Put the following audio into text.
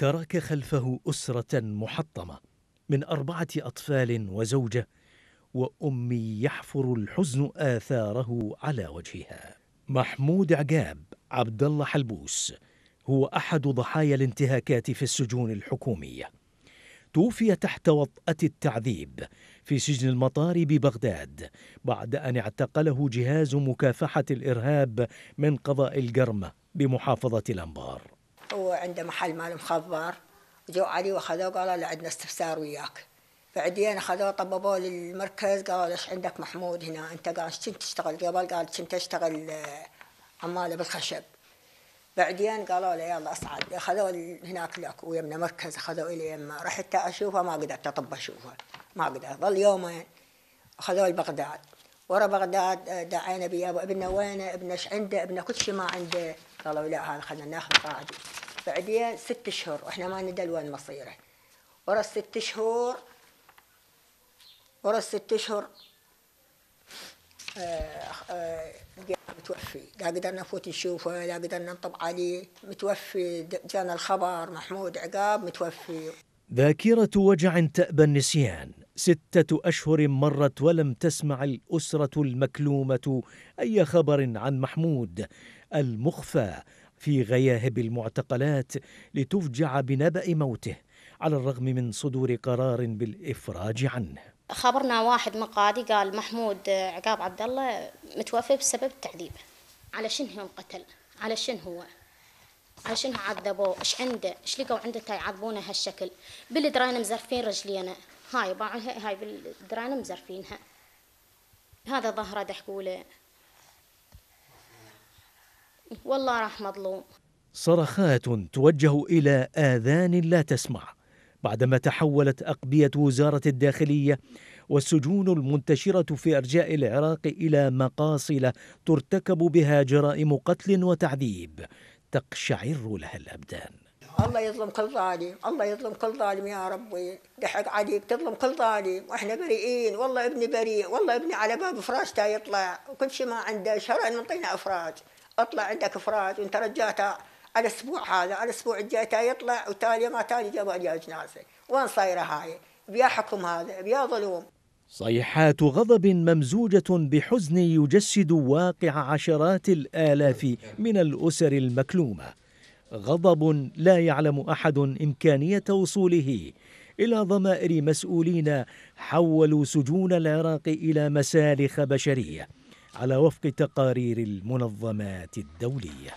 ترك خلفه أسرة محطمة من أربعة أطفال وزوجة وأمي يحفر الحزن آثاره على وجهها محمود عقاب عبد الله حلبوس هو أحد ضحايا الانتهاكات في السجون الحكومية توفي تحت وطأة التعذيب في سجن المطار ببغداد بعد أن اعتقله جهاز مكافحة الإرهاب من قضاء الجرمة بمحافظة الأنبار وعنده محل مال مخضر جو علي واخذوه قالوا له عندنا استفسار وياك بعدين اخذوه طببوه للمركز قالوا له ايش عندك محمود هنا انت قال ايش كنت تشتغل قبل قال كنت اشتغل آه، عماله بالخشب بعدين قالوا له يلا اصعد اخذوه هناك لك ويمنا مركز اخذوه الي يما رحت اشوفه ما قدرت اطب اشوفه ما قدرت ظل يومين اخذوه لبغداد ورا بغداد آه، دعينا بيا ابنه وينه ابنه ايش عنده ابنه كل شيء ما عنده قالوا لا هذا خلينا ناخذ قاعد بعدين ست أشهر وإحنا ما ندل وين مصيره ورا الست شهور ورا الست شهور آه آه متوفي لا قدرنا نفوت نشوفه لا قدرنا نطب عليه متوفي جانا الخبر محمود عقاب متوفي ذاكرة وجع تأبى النسيان ستة أشهر مرت ولم تسمع الأسرة المكلومة أي خبر عن محمود المخفى في غياهب المعتقلات لتفجع بنبأ موته على الرغم من صدور قرار بالإفراج عنه خبرنا واحد من قاضي قال محمود عقاب عبد الله متوفي بسبب التعذيب على شن هم قتل على شن هو على شنو عذبوه ايش عنده ايش لقوا عنده تعذبونه هالشكل بالدراين مزرفين رجلينا هاي باعها هاي بالدراين مزرفينها هذا ظهره دحقوله والله راح مظلوم صرخات توجه إلى آذان لا تسمع بعدما تحولت أقبية وزارة الداخلية والسجون المنتشرة في أرجاء العراق إلى مقاصل ترتكب بها جرائم قتل وتعذيب تقشعر لها الأبدان الله يظلم كل ظالم الله يظلم كل ظالم يا ربي لحق عليك تظلم كل ظالم واحنا بريئين والله ابني بريء والله ابني على باب فراش تا يطلع وكل شيء ما عنده شرع نعطينا افراج اطلع عندك افراد وانت رجعتها الاسبوع هذا على الاسبوع الجاي تا يطلع وتالي ما تالي جاب جنازه وين صايره هاي؟ بيا حكم هذا بيا ظلوم صيحات غضب ممزوجة بحزن يجسد واقع عشرات الآلاف من الأسر المكلومة غضب لا يعلم أحد إمكانية وصوله إلى ضمائر مسؤولين حولوا سجون العراق إلى مسالخ بشرية على وفق تقارير المنظمات الدوليه